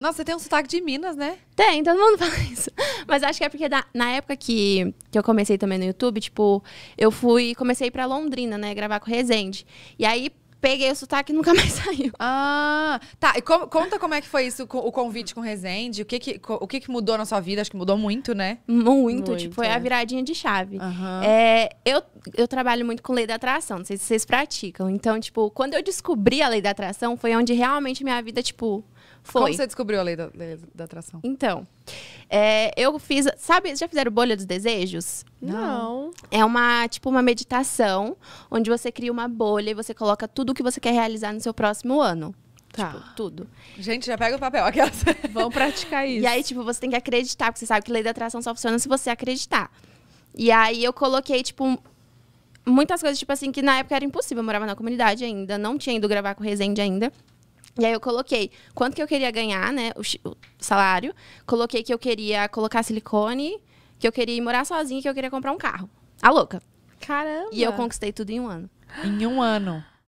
Nossa, você tem um sotaque de Minas, né? Tem, todo mundo fala isso. Mas acho que é porque da, na época que, que eu comecei também no YouTube, tipo, eu fui, comecei pra Londrina, né, gravar com o Resende. E aí, peguei o sotaque e nunca mais saiu. Ah, tá. E co conta como é que foi isso, o convite com o Resende. O que que, o que que mudou na sua vida? Acho que mudou muito, né? Muito. muito tipo, foi é, é. a viradinha de chave. Uhum. É, eu, eu trabalho muito com lei da atração. Não sei se vocês praticam. Então, tipo, quando eu descobri a lei da atração, foi onde realmente minha vida, tipo, foi. Como você descobriu a lei da, lei da atração? Então, é, eu fiz. Sabe, já fizeram bolha dos desejos? Não. É uma, tipo, uma meditação onde você cria uma bolha e você coloca tudo o que você quer realizar no seu próximo ano. Tá. Tipo, tudo. Gente, já pega o papel. aqui. Vão praticar isso. E aí, tipo, você tem que acreditar, porque você sabe que lei da atração só funciona se você acreditar. E aí eu coloquei, tipo, muitas coisas, tipo assim, que na época era impossível. Eu morava na comunidade ainda, não tinha ido gravar com o Resende ainda. E aí eu coloquei quanto que eu queria ganhar, né? O, salário. Coloquei que eu queria colocar silicone, que eu queria ir morar sozinha, que eu queria comprar um carro. A louca. Caramba. E eu conquistei tudo em um ano. Em um ano.